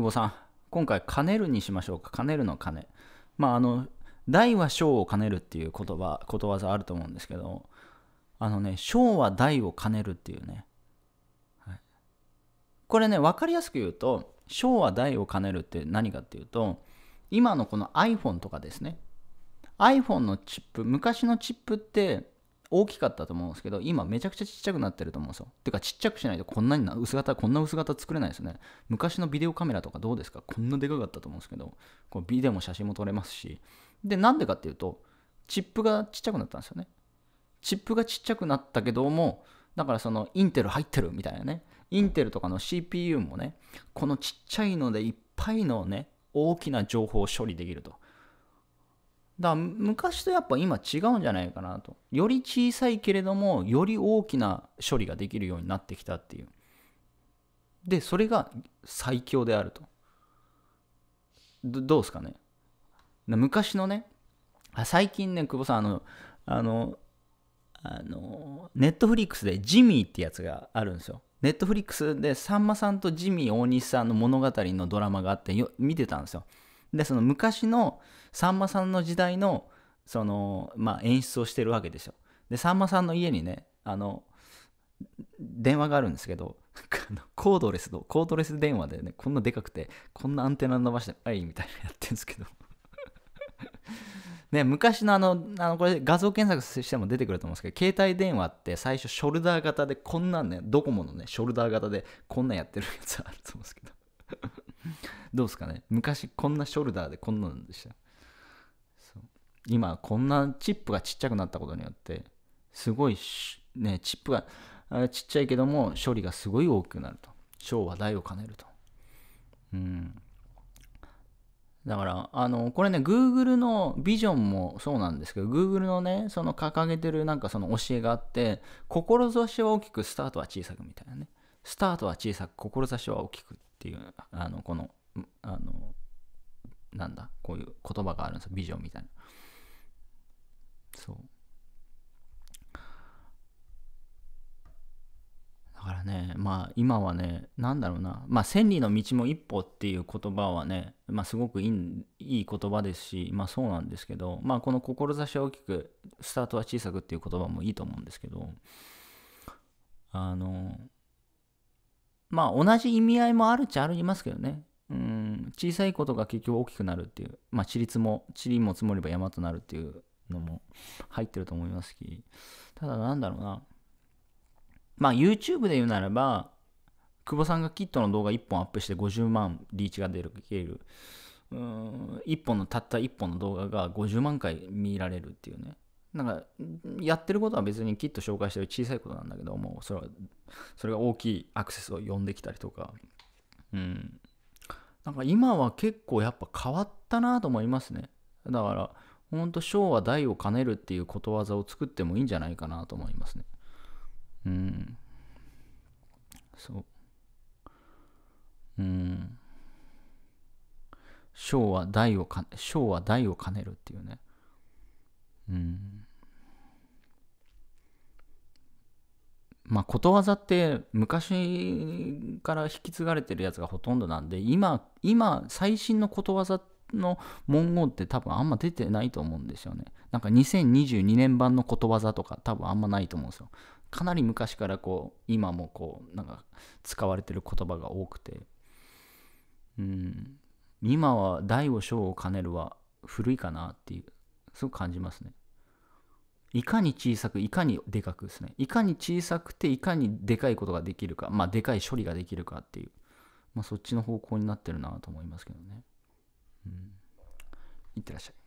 久保さん、今回、兼ねるにしましょうか。兼ねるの兼ね。まあ、あの、大は小を兼ねるっていう言葉、ことわざあると思うんですけど、あのね、小は大を兼ねるっていうね。はい、これね、分かりやすく言うと、小は大を兼ねるって何かっていうと、今のこの iPhone とかですね。iPhone のチップ、昔のチップって、大きかったと思うんですけど、今めちゃくちゃちっちゃくなってると思うんですよ。てかちっちゃくしないとこんなにな薄型、こんな薄型作れないですよね。昔のビデオカメラとかどうですかこんなでかかったと思うんですけど、こうビデオも写真も撮れますし。で、なんでかっていうと、チップがちっちゃくなったんですよね。チップがちっちゃくなったけども、だからそのインテル入ってるみたいなね。インテルとかの CPU もね、このちっちゃいのでいっぱいのね、大きな情報を処理できると。だから昔とやっぱ今違うんじゃないかなと。より小さいけれども、より大きな処理ができるようになってきたっていう。で、それが最強であると。どどうですかね。昔のね、あ最近ね、久保さん、あの、あの、あの、ネットフリックスでジミーってやつがあるんですよ。ネットフリックスでさんまさんとジミー大西さんの物語のドラマがあって見てたんですよ。でその昔のさんまさんの時代のその、まあ、演出をしてるわけですよでさんまさんの家にねあの電話があるんですけどコードレスのコードレス電話でねこんなでかくてこんなアンテナ伸ばして「はい」みたいなやってるんですけどね、昔のあの、あのこれ画像検索しても出てくると思うんですけど、携帯電話って最初ショルダー型でこんなんね、ドコモのね、ショルダー型でこんなんやってるやつあると思うんですけどどうですかね昔こんなショルダーでこんなんでした今こんなチップがちっちゃくなったことによってすごいねチップがちっちゃいけども処理がすごい大きくなると小は大を兼ねるとうんだからあのこれね Google のビジョンもそうなんですけど Google のねその掲げてるなんかその教えがあって志は大きくスタートは小さくみたいなねスタートは小さく志は大きくっていうあのこのあのなんだこういう言葉があるんですよビジョンみたいなそうだからねまあ今はね何だろうなまあ千里の道も一歩っていう言葉はねまあすごくいいいい言葉ですしまあそうなんですけどまあこの志は大きくスタートは小さくっていう言葉もいいと思うんですけどあのまあ同じ意味合いもあるっちゃありますけどね小さいことが結局大きくなるっていう、まあ、地りも、地理も積もれば山となるっていうのも入ってると思いますし、ただなんだろうな、まあ、YouTube で言うならば、久保さんがキットの動画1本アップして50万リーチが出る、消える。うーん、1本の、たった1本の動画が50万回見られるっていうね。なんか、やってることは別にキット紹介してる小さいことなんだけども、それは、それが大きいアクセスを呼んできたりとか、うん、なんか今は結構やっぱ変わったなと思いますね。だから、ほんと昭は大を兼ねるっていうことわざを作ってもいいんじゃないかなと思いますね。うん。そう。うん。昭は大を兼ね、小は大を兼ねるっていうね。うん。まあ、ことわざって昔から引き継がれてるやつがほとんどなんで今今最新のことわざの文言って多分あんま出てないと思うんですよねなんか2022年版のことわざとか多分あんまないと思うんですよかなり昔からこう今もこうなんか使われてる言葉が多くてうん今は大を小を兼ねるは古いかなっていうすごく感じますねいかに小さく、いかにでかくですね。いかに小さくて、いかにでかいことができるか、まあ、でかい処理ができるかっていう、まあ、そっちの方向になってるなと思いますけどね。うん。いってらっしゃい。